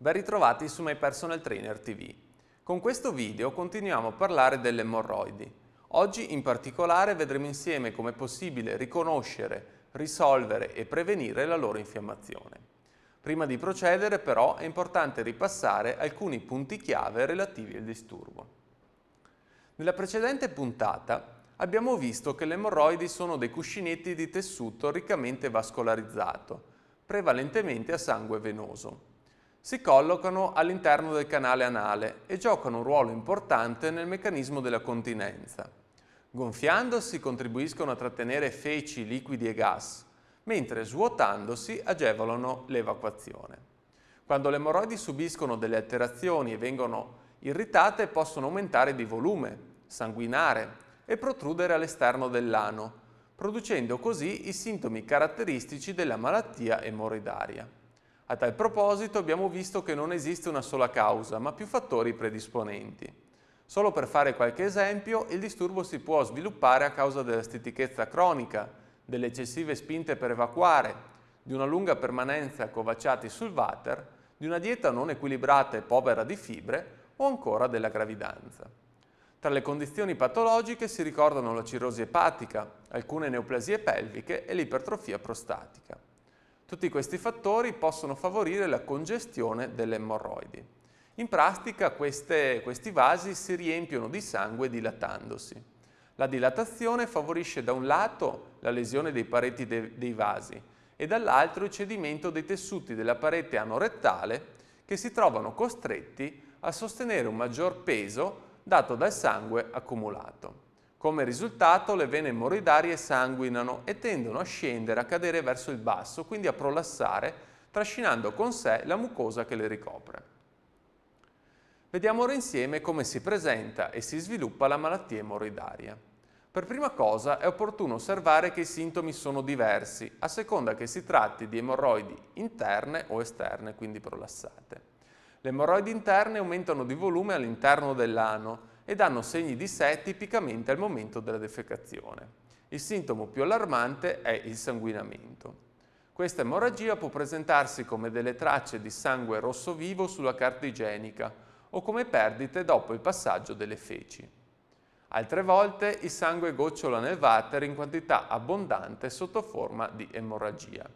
Ben ritrovati su My Personal Trainer TV. Con questo video continuiamo a parlare delle emorroidi. Oggi in particolare vedremo insieme come è possibile riconoscere, risolvere e prevenire la loro infiammazione. Prima di procedere però è importante ripassare alcuni punti chiave relativi al disturbo. Nella precedente puntata abbiamo visto che le emorroidi sono dei cuscinetti di tessuto riccamente vascolarizzato, prevalentemente a sangue venoso si collocano all'interno del canale anale e giocano un ruolo importante nel meccanismo della continenza. Gonfiandosi contribuiscono a trattenere feci, liquidi e gas, mentre svuotandosi agevolano l'evacuazione. Quando le emorroidi subiscono delle alterazioni e vengono irritate possono aumentare di volume, sanguinare e protrudere all'esterno dell'ano, producendo così i sintomi caratteristici della malattia emorroidaria. A tal proposito abbiamo visto che non esiste una sola causa, ma più fattori predisponenti. Solo per fare qualche esempio, il disturbo si può sviluppare a causa della stitichezza cronica, delle eccessive spinte per evacuare, di una lunga permanenza covacciati sul water, di una dieta non equilibrata e povera di fibre o ancora della gravidanza. Tra le condizioni patologiche si ricordano la cirrosi epatica, alcune neoplasie pelviche e l'ipertrofia prostatica. Tutti questi fattori possono favorire la congestione delle emorroidi. In pratica queste, questi vasi si riempiono di sangue dilatandosi. La dilatazione favorisce da un lato la lesione dei pareti de, dei vasi e dall'altro il cedimento dei tessuti della parete anorettale che si trovano costretti a sostenere un maggior peso dato dal sangue accumulato. Come risultato le vene emorroidarie sanguinano e tendono a scendere, a cadere verso il basso, quindi a prolassare, trascinando con sé la mucosa che le ricopre. Vediamo ora insieme come si presenta e si sviluppa la malattia emorroidaria. Per prima cosa è opportuno osservare che i sintomi sono diversi a seconda che si tratti di emorroidi interne o esterne, quindi prolassate. Le emorroidi interne aumentano di volume all'interno dell'ano e danno segni di sé tipicamente al momento della defecazione. Il sintomo più allarmante è il sanguinamento. Questa emorragia può presentarsi come delle tracce di sangue rosso vivo sulla carta igienica o come perdite dopo il passaggio delle feci. Altre volte il sangue gocciola nel water in quantità abbondante sotto forma di emorragia.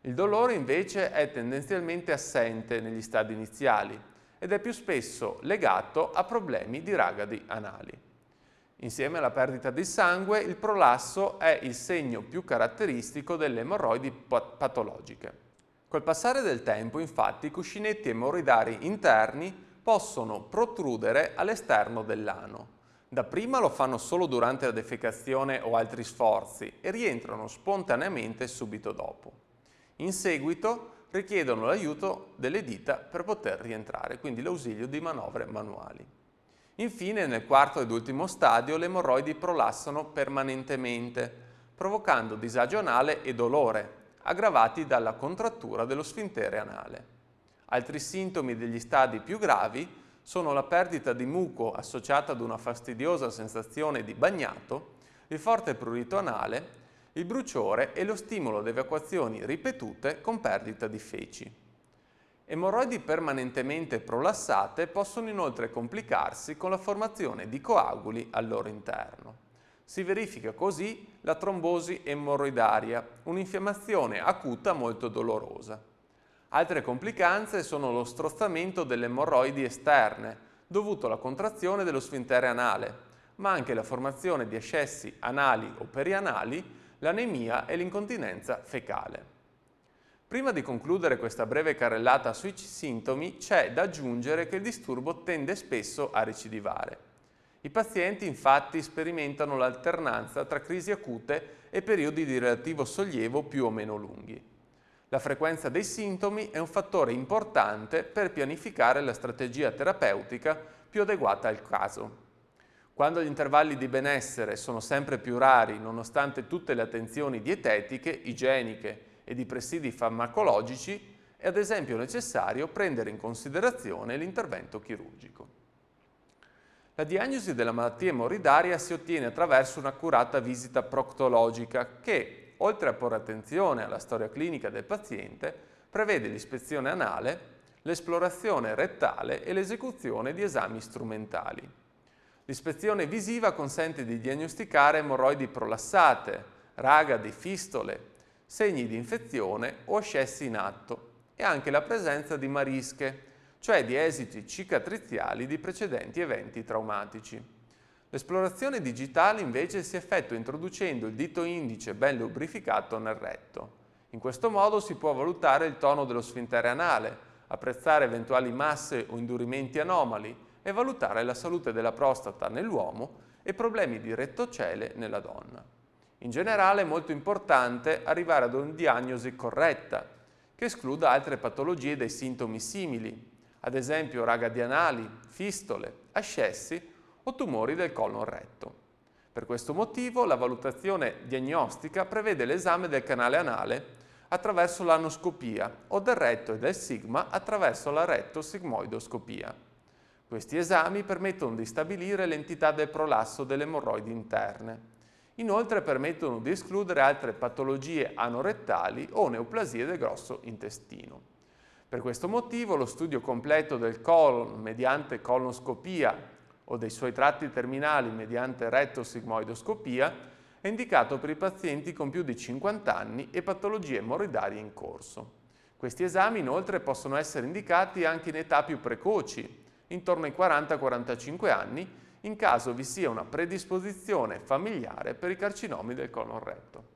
Il dolore invece è tendenzialmente assente negli stadi iniziali, ed è più spesso legato a problemi di ragadi anali. Insieme alla perdita di sangue, il prolasso è il segno più caratteristico delle emorroidi patologiche. Col passare del tempo, infatti, i cuscinetti emorroidari interni possono protrudere all'esterno dell'ano. Dapprima lo fanno solo durante la defecazione o altri sforzi e rientrano spontaneamente subito dopo. In seguito richiedono l'aiuto delle dita per poter rientrare, quindi l'ausilio di manovre manuali. Infine, nel quarto ed ultimo stadio, le emorroidi prolassano permanentemente, provocando disagio anale e dolore, aggravati dalla contrattura dello sfintere anale. Altri sintomi degli stadi più gravi sono la perdita di muco associata ad una fastidiosa sensazione di bagnato, il forte prurito anale il bruciore e lo stimolo ad evacuazioni ripetute con perdita di feci. Emorroidi permanentemente prolassate possono inoltre complicarsi con la formazione di coaguli al loro interno. Si verifica così la trombosi emorroidaria, un'infiammazione acuta molto dolorosa. Altre complicanze sono lo strozzamento delle emorroidi esterne, dovuto alla contrazione dello sfintere anale, ma anche la formazione di ascessi anali o perianali l'anemia e l'incontinenza fecale. Prima di concludere questa breve carrellata sui sintomi, c'è da aggiungere che il disturbo tende spesso a recidivare. I pazienti infatti sperimentano l'alternanza tra crisi acute e periodi di relativo sollievo più o meno lunghi. La frequenza dei sintomi è un fattore importante per pianificare la strategia terapeutica più adeguata al caso. Quando gli intervalli di benessere sono sempre più rari, nonostante tutte le attenzioni dietetiche, igieniche e di presidi farmacologici, è ad esempio necessario prendere in considerazione l'intervento chirurgico. La diagnosi della malattia emoridaria si ottiene attraverso un'accurata visita proctologica che, oltre a porre attenzione alla storia clinica del paziente, prevede l'ispezione anale, l'esplorazione rettale e l'esecuzione di esami strumentali. L'ispezione visiva consente di diagnosticare emorroidi prolassate, raga di fistole, segni di infezione o ascessi in atto e anche la presenza di marische, cioè di esiti cicatriziali di precedenti eventi traumatici. L'esplorazione digitale invece si effettua introducendo il dito indice ben lubrificato nel retto. In questo modo si può valutare il tono dello sfintere anale, apprezzare eventuali masse o indurimenti anomali, e valutare la salute della prostata nell'uomo e problemi di rettocele nella donna. In generale è molto importante arrivare ad una diagnosi corretta, che escluda altre patologie dei sintomi simili, ad esempio raga di anali, fistole, ascessi o tumori del colon retto. Per questo motivo la valutazione diagnostica prevede l'esame del canale anale attraverso l'anoscopia o del retto e del sigma attraverso la rettosigmoidoscopia. Questi esami permettono di stabilire l'entità del prolasso delle emorroidi interne. Inoltre permettono di escludere altre patologie anorettali o neoplasie del grosso intestino. Per questo motivo lo studio completo del colon mediante colonoscopia o dei suoi tratti terminali mediante rettosigmoidoscopia è indicato per i pazienti con più di 50 anni e patologie emorroidarie in corso. Questi esami inoltre possono essere indicati anche in età più precoci, intorno ai 40-45 anni in caso vi sia una predisposizione familiare per i carcinomi del colon retto.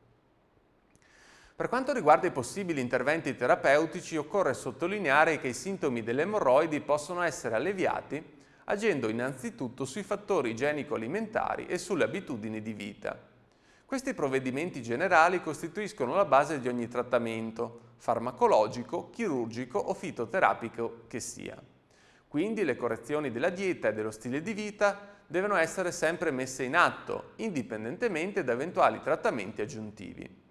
Per quanto riguarda i possibili interventi terapeutici occorre sottolineare che i sintomi delle emorroidi possono essere alleviati agendo innanzitutto sui fattori igienico-alimentari e sulle abitudini di vita. Questi provvedimenti generali costituiscono la base di ogni trattamento, farmacologico, chirurgico o fitoterapico che sia. Quindi le correzioni della dieta e dello stile di vita devono essere sempre messe in atto, indipendentemente da eventuali trattamenti aggiuntivi.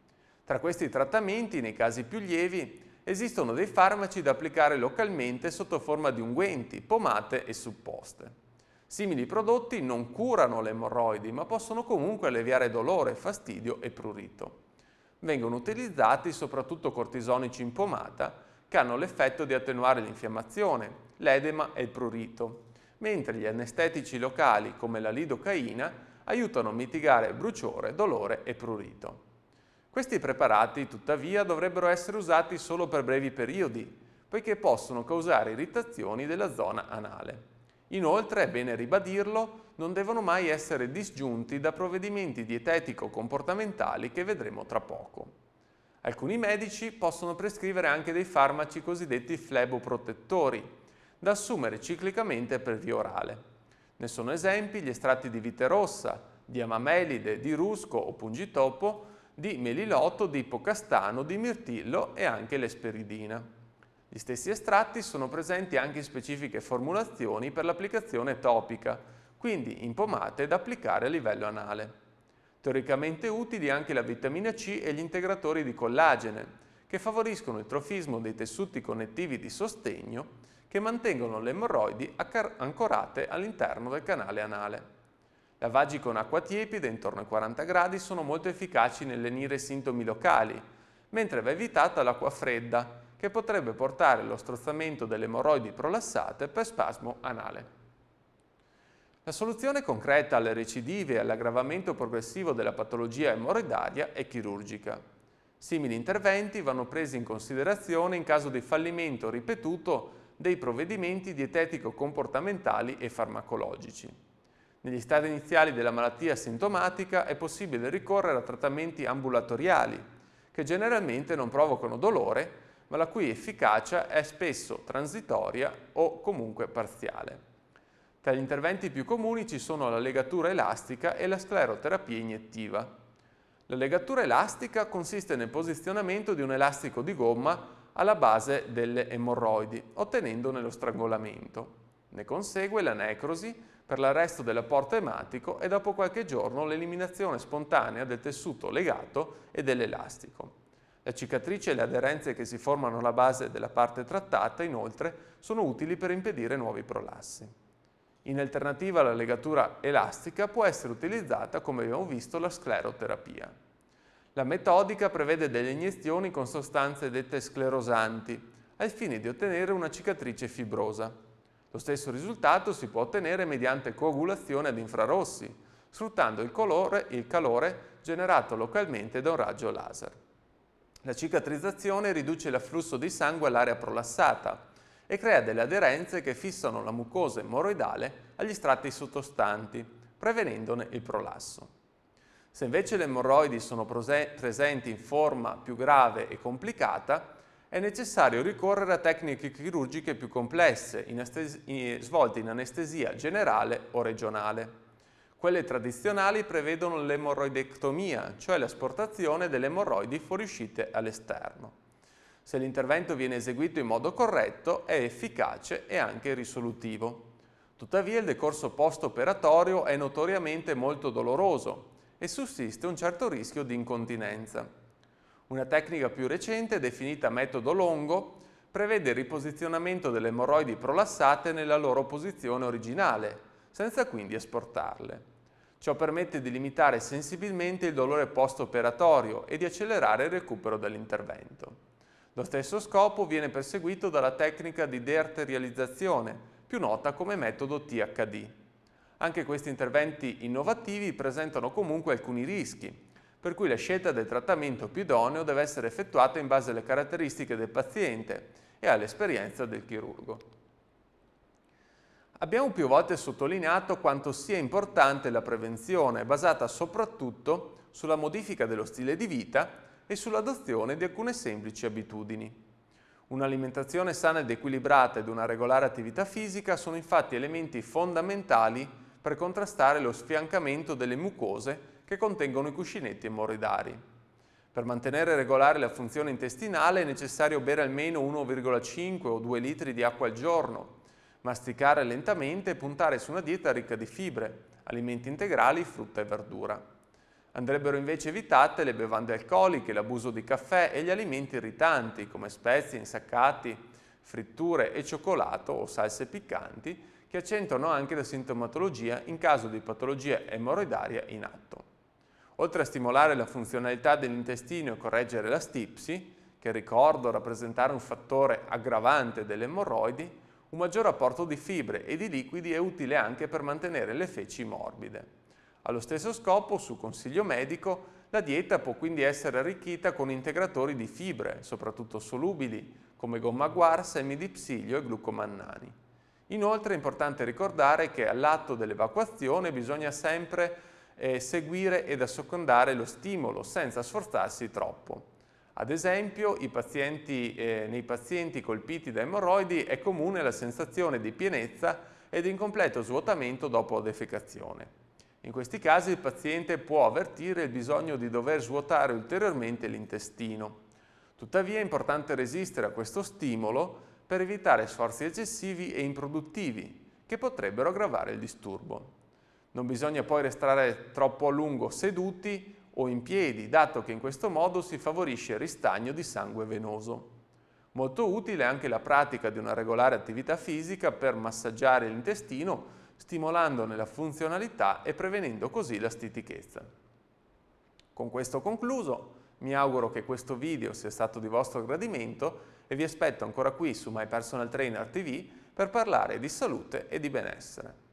Tra questi trattamenti, nei casi più lievi, esistono dei farmaci da applicare localmente sotto forma di unguenti, pomate e supposte. Simili prodotti non curano le emorroidi, ma possono comunque alleviare dolore, fastidio e prurito. Vengono utilizzati soprattutto cortisonici in pomata che hanno l'effetto di attenuare l'infiammazione, l'edema e il prurito, mentre gli anestetici locali come la lidocaina aiutano a mitigare bruciore, dolore e prurito. Questi preparati, tuttavia, dovrebbero essere usati solo per brevi periodi, poiché possono causare irritazioni della zona anale. Inoltre, è bene ribadirlo, non devono mai essere disgiunti da provvedimenti dietetico-comportamentali che vedremo tra poco. Alcuni medici possono prescrivere anche dei farmaci cosiddetti fleboprotettori, da assumere ciclicamente per via orale. Ne sono esempi gli estratti di vite rossa, di amamelide, di rusco o pungitopo, di melilotto, di ipocastano, di mirtillo e anche l'esperidina. Gli stessi estratti sono presenti anche in specifiche formulazioni per l'applicazione topica, quindi in pomate da applicare a livello anale. Teoricamente utili anche la vitamina C e gli integratori di collagene, che favoriscono il trofismo dei tessuti connettivi di sostegno che mantengono le emorroidi ancorate all'interno del canale anale. Lavaggi con acqua tiepida intorno ai 40 gradi sono molto efficaci nel lenire sintomi locali, mentre va evitata l'acqua fredda, che potrebbe portare allo strozzamento delle emorroidi prolassate per spasmo anale. La soluzione concreta alle recidive e all'aggravamento progressivo della patologia emorroidaria è chirurgica. Simili interventi vanno presi in considerazione in caso di fallimento ripetuto dei provvedimenti dietetico-comportamentali e farmacologici. Negli stadi iniziali della malattia sintomatica è possibile ricorrere a trattamenti ambulatoriali, che generalmente non provocano dolore, ma la cui efficacia è spesso transitoria o comunque parziale. Tra gli interventi più comuni ci sono la legatura elastica e la scleroterapia iniettiva. La legatura elastica consiste nel posizionamento di un elastico di gomma alla base delle emorroidi, ottenendone lo strangolamento. Ne consegue la necrosi per l'arresto dell'apporto ematico e dopo qualche giorno l'eliminazione spontanea del tessuto legato e dell'elastico. La cicatrice e le aderenze che si formano alla base della parte trattata, inoltre, sono utili per impedire nuovi prolassi. In alternativa alla legatura elastica può essere utilizzata, come abbiamo visto, la scleroterapia. La metodica prevede delle iniezioni con sostanze dette sclerosanti, al fine di ottenere una cicatrice fibrosa. Lo stesso risultato si può ottenere mediante coagulazione ad infrarossi, sfruttando il, colore, il calore generato localmente da un raggio laser. La cicatrizzazione riduce l'afflusso di sangue all'area prolassata, e crea delle aderenze che fissano la mucosa emorroidale agli strati sottostanti, prevenendone il prolasso. Se invece le emorroidi sono presenti in forma più grave e complicata, è necessario ricorrere a tecniche chirurgiche più complesse, in svolte in anestesia generale o regionale. Quelle tradizionali prevedono l'emorroidectomia, cioè l'asportazione delle emorroidi fuoriuscite all'esterno se l'intervento viene eseguito in modo corretto, è efficace e anche risolutivo. Tuttavia il decorso post-operatorio è notoriamente molto doloroso e sussiste un certo rischio di incontinenza. Una tecnica più recente, definita metodo longo, prevede il riposizionamento delle emorroidi prolassate nella loro posizione originale, senza quindi esportarle. Ciò permette di limitare sensibilmente il dolore post-operatorio e di accelerare il recupero dell'intervento. Lo stesso scopo viene perseguito dalla tecnica di dearterializzazione, più nota come metodo THD. Anche questi interventi innovativi presentano comunque alcuni rischi, per cui la scelta del trattamento più idoneo deve essere effettuata in base alle caratteristiche del paziente e all'esperienza del chirurgo. Abbiamo più volte sottolineato quanto sia importante la prevenzione, basata soprattutto sulla modifica dello stile di vita e sull'adozione di alcune semplici abitudini. Un'alimentazione sana ed equilibrata ed una regolare attività fisica sono infatti elementi fondamentali per contrastare lo sfiancamento delle mucose che contengono i cuscinetti emorroidari. Per mantenere regolare la funzione intestinale è necessario bere almeno 1,5 o 2 litri di acqua al giorno, masticare lentamente e puntare su una dieta ricca di fibre, alimenti integrali, frutta e verdura. Andrebbero invece evitate le bevande alcoliche, l'abuso di caffè e gli alimenti irritanti come spezie, insaccati, fritture e cioccolato o salse piccanti che accentuano anche la sintomatologia in caso di patologia emorroidaria in atto. Oltre a stimolare la funzionalità dell'intestino e correggere la stipsi, che ricordo rappresentare un fattore aggravante delle emorroidi, un maggior apporto di fibre e di liquidi è utile anche per mantenere le feci morbide. Allo stesso scopo, su consiglio medico, la dieta può quindi essere arricchita con integratori di fibre, soprattutto solubili, come gomma guarsa, emidipsilio e glucomannani. Inoltre è importante ricordare che all'atto dell'evacuazione bisogna sempre eh, seguire ed assecondare lo stimolo senza sforzarsi troppo. Ad esempio, pazienti, eh, nei pazienti colpiti da emorroidi è comune la sensazione di pienezza ed incompleto svuotamento dopo defecazione. In questi casi il paziente può avvertire il bisogno di dover svuotare ulteriormente l'intestino. Tuttavia è importante resistere a questo stimolo per evitare sforzi eccessivi e improduttivi che potrebbero aggravare il disturbo. Non bisogna poi restare troppo a lungo seduti o in piedi, dato che in questo modo si favorisce il ristagno di sangue venoso. Molto utile è anche la pratica di una regolare attività fisica per massaggiare l'intestino stimolandone la funzionalità e prevenendo così la stitichezza. Con questo concluso, mi auguro che questo video sia stato di vostro gradimento e vi aspetto ancora qui su My Personal Trainer TV per parlare di salute e di benessere.